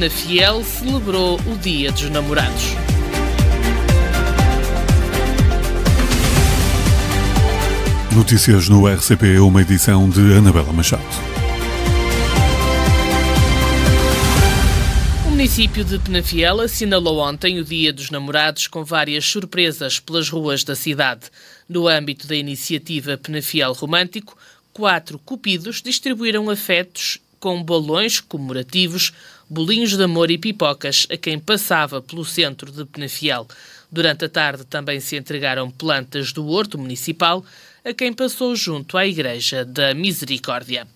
na Fiel celebrou o Dia dos Namorados. Notícias no RCP, uma edição de Anabela Machado. O município de Penafiel assinalou ontem o Dia dos Namorados com várias surpresas pelas ruas da cidade. No âmbito da iniciativa Penafiel Romântico, quatro cupidos distribuíram afetos com balões comemorativos, bolinhos de amor e pipocas a quem passava pelo centro de Penafiel. Durante a tarde também se entregaram plantas do Horto Municipal a quem passou junto à Igreja da Misericórdia.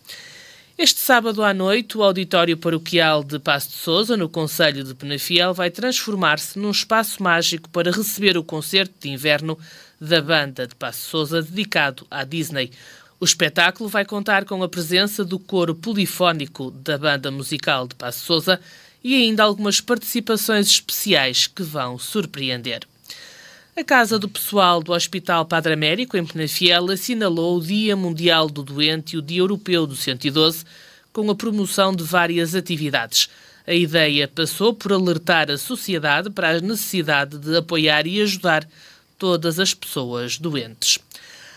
Este sábado à noite, o Auditório Paroquial de Passo de Souza, no Conselho de Penafiel, vai transformar-se num espaço mágico para receber o concerto de inverno da banda de Passo de Souza dedicado à Disney. O espetáculo vai contar com a presença do coro polifónico da banda musical de Passo Souza e ainda algumas participações especiais que vão surpreender. A Casa do Pessoal do Hospital Padre Américo, em Penafiel, assinalou o Dia Mundial do Doente e o Dia Europeu do 112, com a promoção de várias atividades. A ideia passou por alertar a sociedade para a necessidade de apoiar e ajudar todas as pessoas doentes.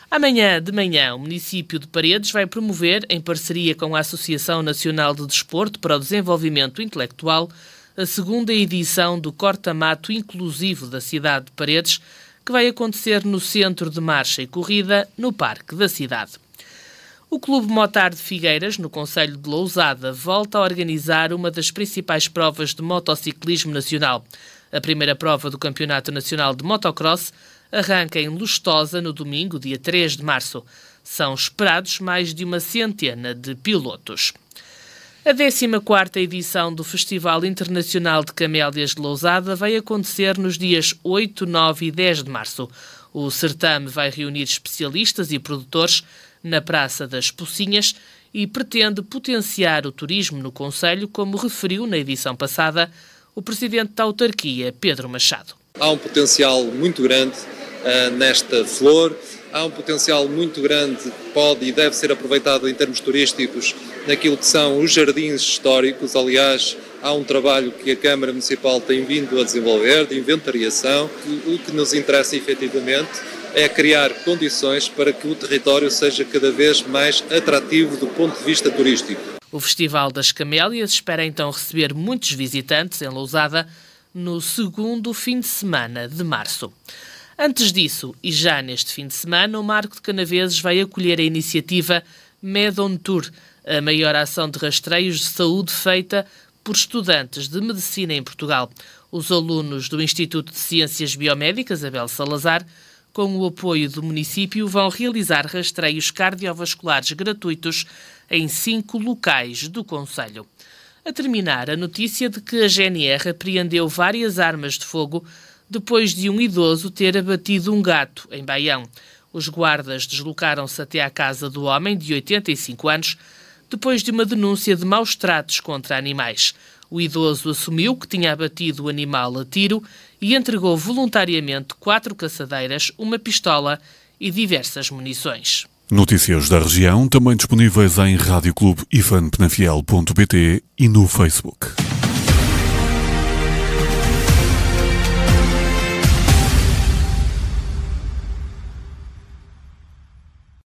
Amanhã de manhã, o município de Paredes vai promover, em parceria com a Associação Nacional de Desporto para o Desenvolvimento Intelectual, a segunda edição do corta-mato inclusivo da cidade de Paredes, que vai acontecer no Centro de Marcha e Corrida, no Parque da Cidade. O Clube Motar de Figueiras, no Conselho de Lousada, volta a organizar uma das principais provas de motociclismo nacional. A primeira prova do Campeonato Nacional de Motocross arranca em Lustosa no domingo, dia 3 de março. São esperados mais de uma centena de pilotos. A 14ª edição do Festival Internacional de Camélias de Lousada vai acontecer nos dias 8, 9 e 10 de março. O certame vai reunir especialistas e produtores na Praça das Pocinhas e pretende potenciar o turismo no Conselho, como referiu na edição passada o presidente da autarquia, Pedro Machado. Há um potencial muito grande eh, nesta flor. Há um potencial muito grande que pode e deve ser aproveitado em termos turísticos naquilo que são os jardins históricos. Aliás, há um trabalho que a Câmara Municipal tem vindo a desenvolver de inventariação. O que nos interessa efetivamente é criar condições para que o território seja cada vez mais atrativo do ponto de vista turístico. O Festival das Camélias espera então receber muitos visitantes em Lousada no segundo fim de semana de março. Antes disso, e já neste fim de semana, o Marco de Canaveses vai acolher a iniciativa Med Tour, a maior ação de rastreios de saúde feita por estudantes de medicina em Portugal. Os alunos do Instituto de Ciências Biomédicas, Abel Salazar, com o apoio do município, vão realizar rastreios cardiovasculares gratuitos em cinco locais do Conselho. A terminar, a notícia de que a GNR apreendeu várias armas de fogo depois de um idoso ter abatido um gato em Baião. Os guardas deslocaram-se até à casa do homem, de 85 anos, depois de uma denúncia de maus tratos contra animais. O idoso assumiu que tinha abatido o animal a tiro e entregou voluntariamente quatro caçadeiras, uma pistola e diversas munições. Notícias da região também disponíveis em radioclube e no Facebook.